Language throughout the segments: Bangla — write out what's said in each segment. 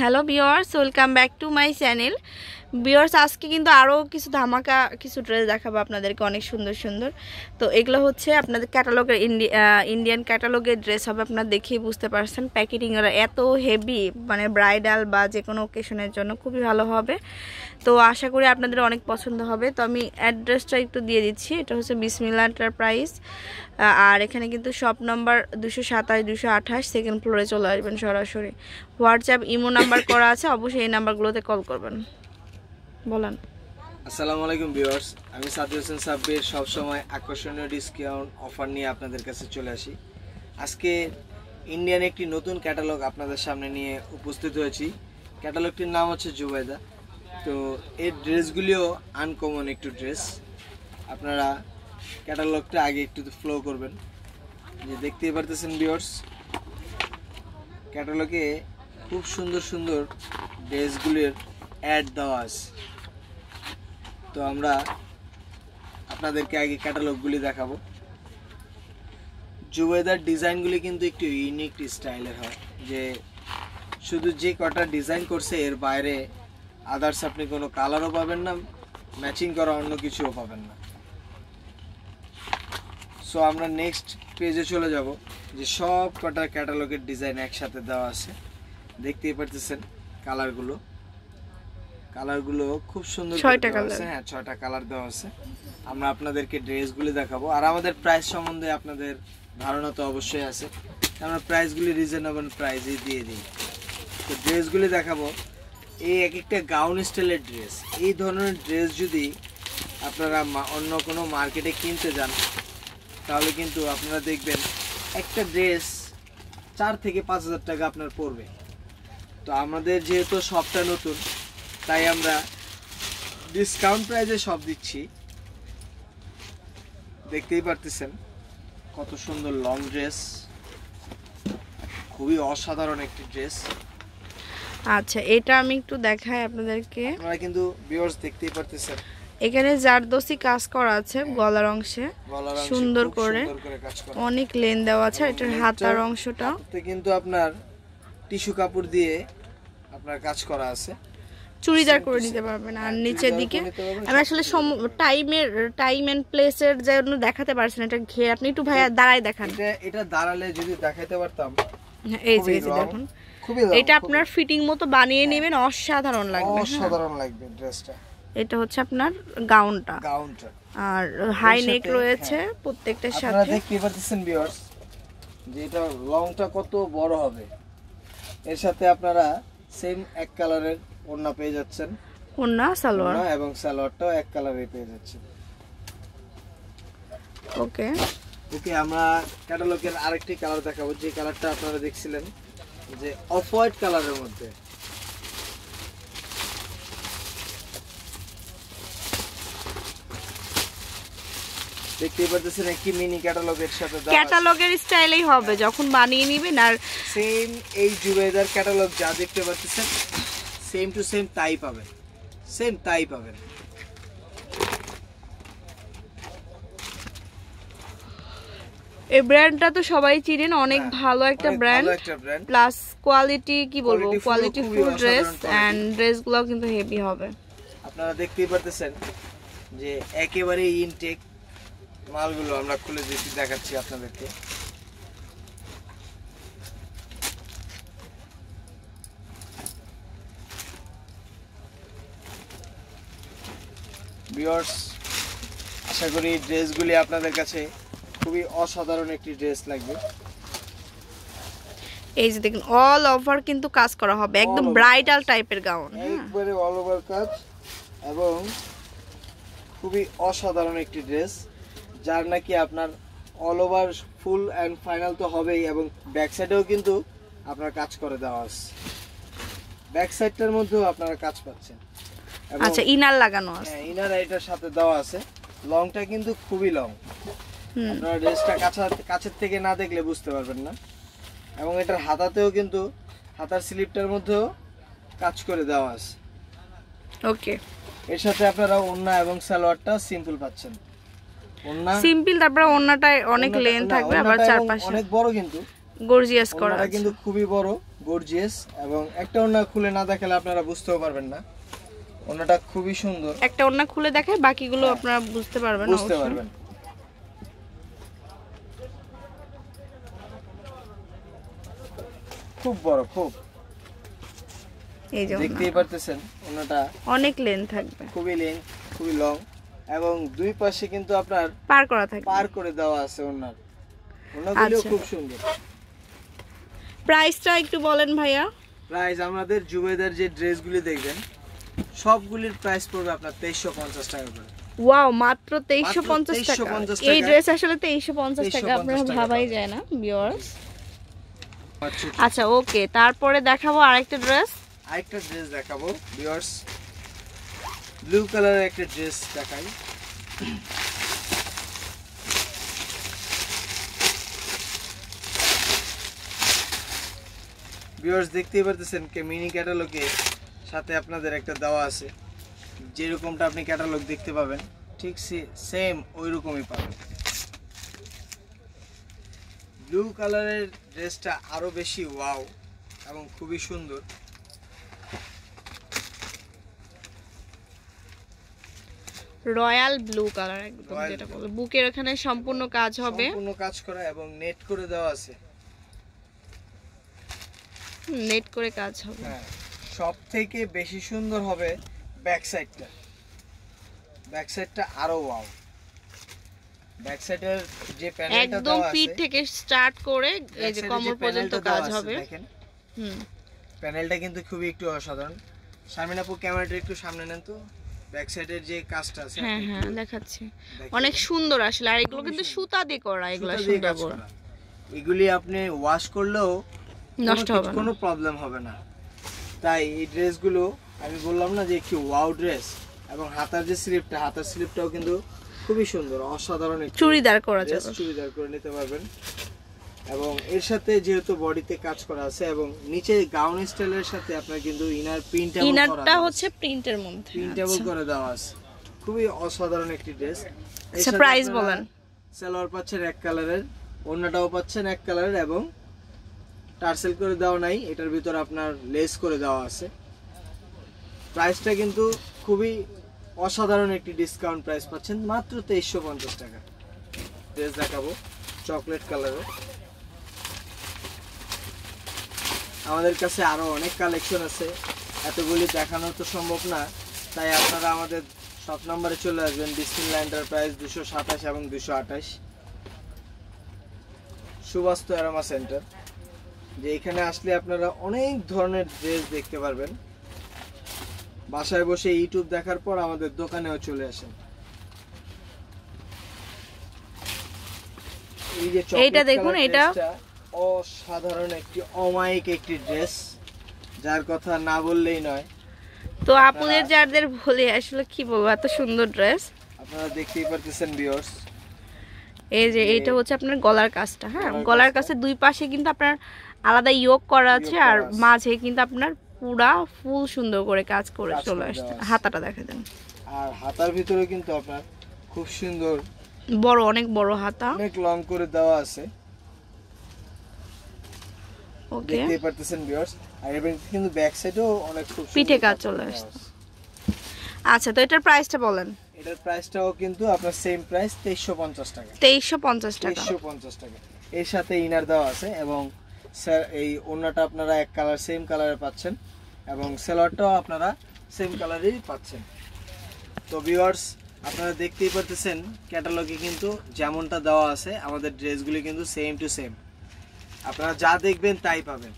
Hello viewers welcome back to my channel viewers আজকে কিন্তু আরও কিছু ধামাকা কিছু ড্রেস দেখাবো আপনাদেরকে অনেক সুন্দর সুন্দর তো এগুলো হচ্ছে আপনাদের ক্যাটালগের ইন্ডিয়ান ক্যাটালগের ড্রেস হবে আপনারা দেখেই বুঝতে পারছেন প্যাকেটিং ওরা এত হেভি মানে ব্রাইডাল বা যে কোনো ওকেশনের জন্য খুবই ভালো হবে তো আশা করি আপনাদের অনেক পছন্দ হবে তো আমি অ্যাড্রেসটা একটু দিয়ে দিচ্ছি এটা হচ্ছে বিসমিল্লা এন্টারপ্রাইজ আর এখানে কিন্তু শপ নম্বর দুশো সাতাশ দুশো আঠাশ সেকেন্ড ফ্লোরে চলে আসবেন সরাসরি হোয়াটসঅ্যাপ ইমো নাম্বার করা আছে অবশ্যই এই নাম্বারগুলোতে কল করবেন বলেন আসসালামু আলাইকুম ভিউয়ার্স আমি সাদি হোসেন সাব্বির সবসময় আকর্ষণীয় ডিসকাউন্ট অফার নিয়ে আপনাদের কাছে চলে আসি আজকে ইন্ডিয়ান একটি নতুন ক্যাটালগ আপনাদের সামনে নিয়ে উপস্থিত হয়েছি ক্যাটালগটির নাম হচ্ছে জুবাইদা তো এর ড্রেসগুলিও আনকমন একটু ড্রেস আপনারা ক্যাটালগটা আগে একটু ফ্লো করবেন যে দেখতেই পারতেছেন ভিউয়ার্স ক্যাটালগে খুব সুন্দর সুন্দর ড্রেসগুলির অ্যাড দেওয়া আছে তো আমরা আপনাদেরকে আগে ক্যাটালগুলি দেখাবো জুবেদার ডিজাইনগুলি কিন্তু একটু ইউনিক স্টাইলের হয় যে শুধু যে কটা ডিজাইন করছে এর বাইরে আদার্স আপনি কোনো কালারও পাবেন না ম্যাচিং করা অন্য কিছুও পাবেন না সো আমরা নেক্সট পেজে চলে যাব যে সব কটা ক্যাটালগের ডিজাইন একসাথে দেওয়া আছে দেখতেই পারতেছেন কালারগুলো কালারগুলো খুব সুন্দর ছয়টা কালার হ্যাঁ ছয়টা কালার দেওয়া আছে আমরা আপনাদেরকে ড্রেসগুলি দেখাবো আর আমাদের প্রাইস সম্বন্ধে আপনাদের ধারণা তো অবশ্যই আছে আমরা প্রাইসগুলি রিজনেবল প্রাইসেই দিয়ে দিই তো ড্রেসগুলি দেখাবো এই এক একটা গাউন স্টাইলের ড্রেস এই ধরনের ড্রেস যদি আপনারা অন্য কোনো মার্কেটে কিনতে যান তাহলে কিন্তু আপনারা দেখবেন একটা ড্রেস চার থেকে পাঁচ হাজার টাকা আপনার পড়বে তো আমাদের যেহেতু সবটা নতুন তাই আমরা ডিসকাউন্ট প্রাইজে সব দিচ্ছি দেখতেই পারতেছেন কত সুন্দর লং ড্রেস খুবই অসাধারণ একটি ড্রেস আচ্ছা এটা আমি একটু দেখাই আপনাদেরকে আপনারা কিন্তু ভিউয়ার্স দেখতেই পারতেছেন এখানে জারদোসি কাজ করা আছে হ্যাঁ, গলার অংশে সুন্দর করে অনেক লেন দেওয়া আছে এটার হাতার অংশটা কিন্তু আপনার টিস্যু কাপড় দিয়ে আপনার কাজ করা আছে চুড়িদার করে নিতে পারবেন আর নিচের দিকে আমি আসলে টাইমের টাইম এন্ড প্লেসের জন্য দেখাতে পারছেন এটা ঘের আপনি একটু ভাইয়া দাঁড়ায় দেখান এটা দাঁড়ালে যদি দেখাতে পারতাম হ্যাঁ, এই যে দেখুন এটা আপনার ফিটিং মতো বানিয়ে হ্যাঁ। নেবেন অসাধারণ লাগবে হ্যাঁ। অসাধারণ লাগবে ড্রেসটা এটা হচ্ছে আপনার গাউনটা গাউনটা আর হাই নেক রয়েছে প্রত্যেকটার সাথে আপনারা দেখতে পাচ্ছেন ভিউয়ার্স যে এটা লংটা কত বড় হবে এর সাথে আপনারা সেম এক কালারের ওন্না পেয়ে যাচ্ছেন ওন্না সালোয়ার এবং সালোয়ারটাও এক কালারে পেয়ে যাচ্ছেন ওকে ওকে আমরা ক্যাটালগের আরেকটি কালার দেখাবো যে কালারটা আপনারা দেখছিলেন যে অফ হোয়াইট কালারের মধ্যে কি মিনি ক্যাটালগের সাথে ক্যাটালগের স্টাইলেই হবে যখন বানিয়ে নেবেন আর সেম এই জুবেদার ক্যাটালগ যা দেখতে পাচ্ছেন সেম টু সেম তাই পাবেন সেম তাই পাবেন এই ব্র্যান্ডটা তো সবাই চিনেন অনেক হ্যাঁ, ভালো একটা ব্র্যান্ড প্লাস কোয়ালিটি কি বলবো কোয়ালিটি ফুল ড্রেস এন্ড গুলো কিন্তু হেভি হবে আপনারা দেখতেই পারতেছেন যে একেবারে ইনটেক মালগুলো আমরা খুলে দিচ্ছি দেখাচ্ছি আপনাদেরকে ভিউয়ার্স আশা করি ড্রেসগুলি আপনাদের কাছে খুবই অসাধারণ একটি ড্রেস লাগবে এই যে দেখুন অল ওভার কিন্তু কাজ করা হবে একদম ব্রাইডাল টাইপের গাউন একবারে অল ওভার কাজ এবং খুবই অসাধারণ একটি ড্রেস যার নাকি আপনার all over full and final তো হবেই এবং ব্যাক সাইডেও কিন্তু আপনার কাজ করে দেওয়া আছে ব্যাক সাইডটার মধ্যেও আপনারা কাজ পাচ্ছেন আচ্ছা ইনার লাগানো আছে হ্যাঁ, এটার সাথে দেওয়া আছে লংটা কিন্তু খুবই লং আপনারা ড্রেসটা কাছা কাছের থেকে না দেখলে বুঝতে পারবেন না এবং এটার হাতাতেও কিন্তু হাতার স্লিপটার মধ্যেও কাজ করে দেওয়া আছে ওকে এর সাথে আপনারা ওন্না এবং সালোয়ারটা সিম্পল পাচ্ছেন অনেক লেন থাকবে অনেক বড় কিন্তু গর্জিয়াস কিন্তু খুবই বড় গর্জিয়াস এবং একটা খুলে না দেখালে আপনারা বুঝতেও পারবেন না ওনাটা খুবই সুন্দর একটা ওনা খুলে দেখে বাকিগুলো হ্যাঁ। আপনারা বুঝতে পারবেন বুঝতে পারবেন খুব বড় খুব এই যে দেখতেই পারতেছেন ওনাটা অনেক লেন থাকবে খুবই লেন খুবই লং এবং দুই পাশে কিন্তু আপনার পার করা থাকে পার করে দেওয়া আছে ওনার ওনাগুলো আচ্ছা। খুব সুন্দর প্রাইসটা একটু বলেন ভাইয়া প্রাইস আমাদের জুবেদার যে ড্রেসগুলি দেখবেন সবগুলির প্রাইস পড়বে আপনার তেইশশো পঞ্চাশ টাকা করে ওয়াও মাত্র 2350 টাকা এই ড্রেস আসলে 2350 টাকা আপনারা ভাবাই যায় না ভিউয়ার্স আচ্ছা ওকে আচ্ছা, তারপরে দেখাবো আরেকটা ড্রেস আরেকটা ড্রেস দেখাবো ভিউয়ার্স ব্লু কালারের একটা ড্রেস দেখাই ভিউয়ার্স দেখতেই পারতেছেন কে মিনি ক্যাটালগে সাথে আপনাদের একটা দেওয়া আছে যেরকমটা আপনি ক্যাটালগ দেখতে পাবেন ঠিক সেম ওই রকমই পাবেন ব্লু কালারের ড্রেসটা আরও বেশি ওয়াও এবং খুবই সুন্দর রয়্যাল ব্লু কালার একদম যেটা বলে বুকের ওখানে সম্পূর্ণ কাজ হবে সম্পূর্ণ কাজ করা এবং নেট করে দেওয়া আছে নেট করে কাজ হবে হ্যাঁ সবথেকে বেশি সুন্দর হবে ব্যাক সাইডটা ব্যাক সাইডটা আরো ওয়াও ব্যাক সাইডের যে প্যানেলটা একদম পিঠ থেকে স্টার্ট করে এই যে কোমর পর্যন্ত কাজ হবে হুম প্যানেলটা কিন্তু খুবই একটু অসাধারণ শারমিন আপু ক্যামেরাটা একটু সামনে নেন তো ব্যাক সাইডের যে কাজটা আছে হ্যাঁ হ্যাঁ দেখাচ্ছি অনেক সুন্দর আসলে আর এগুলো কিন্তু সুতা দিয়ে করা এগুলো সুতা করা এগুলি আপনি ওয়াশ করলেও নষ্ট হবে কোনো প্রবলেম হবে না তাই এই ড্রেসগুলো আমি বললাম না যে একটি ওয়াও ড্রেস এবং হাতার যে স্লিপটা হাতার স্লিপটাও কিন্তু খুবই সুন্দর অসাধারণ চুড়িদার করা যায় চুড়িদার করে নিতে পারবেন এবং এর সাথে যেহেতু বডিতে কাজ করা আছে এবং নিচে গাউন স্টাইলের সাথে আপনার কিন্তু ইনার প্রিন্টেবল করা ইনারটা হচ্ছে প্রিন্টের মধ্যে প্রিন্টেবল আচ্ছা। করে দেওয়া আছে খুবই অসাধারণ একটি ড্রেস সারপ্রাইজ বলেন সালোয়ার পাচ্ছেন এক কালারের অন্যটাও পাচ্ছেন এক কালারের এবং টার্সেল করে দেওয়া নাই এটার ভিতর আপনার লেস করে দেওয়া আছে প্রাইসটা কিন্তু খুবই অসাধারণ একটি ডিসকাউন্ট প্রাইস পাচ্ছেন মাত্র তেইশশো পঞ্চাশ টাকা ড্রেস দেখাবো চকলেট কালারের আমাদের কাছে আরও অনেক কালেকশন আছে এতগুলি দেখানো তো সম্ভব না তাই আপনারা আমাদের সব নম্বরে চলে আসবেন লাইনটার প্রাইস দুশো সাতাশ এবং দুশো আঠাশ সুবাস্তু অ্যারোমা সেন্টার যে এখানে আসলে আপনারা অনেক ধরনের ড্রেস দেখতে পারবেন বাসায় বসে ইউটিউব দেখার পর আমাদের দোকানেও চলে আসেন এইটা দেখুন এটা অসাধারণ একটি অমায়িক একটি ড্রেস যার কথা না বললেই নয় তো আপুদের যাদের বলে আসলে কি বলবো এত সুন্দর ড্রেস আপনারা দেখতেই পারতেছেন ভিউয়ার্স এই যে এটা হচ্ছে আপনার গলার কাজটা হ্যাঁ গলার কাছে দুই পাশে কিন্তু আপনার আলাদা ইয়োগ করা আছে আর মাঝে কিন্তু আপনার পুরা ফুল সুন্দর করে কাজ করে চলে আসছে হাতাটা দেখা দেন আর হাতার ভিতরে কিন্তু আপনার খুব সুন্দর বড় অনেক বড় হাতা অনেক লং করে দেওয়া আছে ওকে দেখতে পারতেছেন ভিউয়ার্স আর এবং কিন্তু ব্যাক সাইডেও অনেক খুব পিঠে কাজ চলে আসছে আচ্ছা তো এটার প্রাইসটা বলেন এটার প্রাইসটাও কিন্তু আপনার সেম প্রাইস 2350 টাকা 2350 টাকা 2350 টাকা এর সাথে ইনার দেওয়া আছে এবং স্যার এই ওড়নাটা আপনারা এক কালার সেম কালারে পাচ্ছেন এবং সেলোয়ারটাও আপনারা সেম কালারেই পাচ্ছেন তো ভিওয়ার্স আপনারা দেখতেই পারতেছেন ক্যাটালগে কিন্তু যেমনটা দেওয়া আছে আমাদের ড্রেসগুলি কিন্তু সেম টু সেম আপনারা যা দেখবেন তাই পাবেন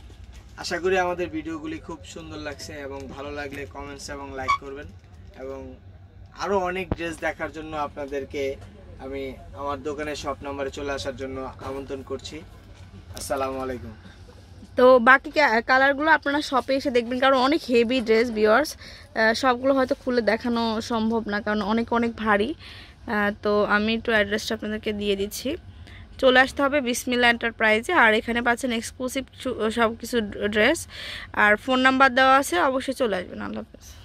আশা করি আমাদের ভিডিওগুলি খুব সুন্দর লাগছে এবং ভালো লাগলে কমেন্টস এবং লাইক করবেন এবং আরও অনেক ড্রেস দেখার জন্য আপনাদেরকে আমি আমার দোকানে শপ নাম্বারে চলে আসার জন্য আমন্ত্রণ করছি আলাইকুম তো বাকি কালারগুলো আপনারা শপে এসে দেখবেন কারণ অনেক হেভি ড্রেস বিয়ার্স সবগুলো হয়তো খুলে দেখানো সম্ভব না কারণ অনেক অনেক ভারী তো আমি একটু অ্যাড্রেসটা আপনাদেরকে দিয়ে দিচ্ছি চলে আসতে হবে বিসমিল্লা এন্টারপ্রাইজে আর এখানে পাচ্ছেন এক্সক্লুসিভ সব কিছু ড্রেস আর ফোন নাম্বার দেওয়া আছে অবশ্যই চলে আসবেন আল্লাহ হাফেজ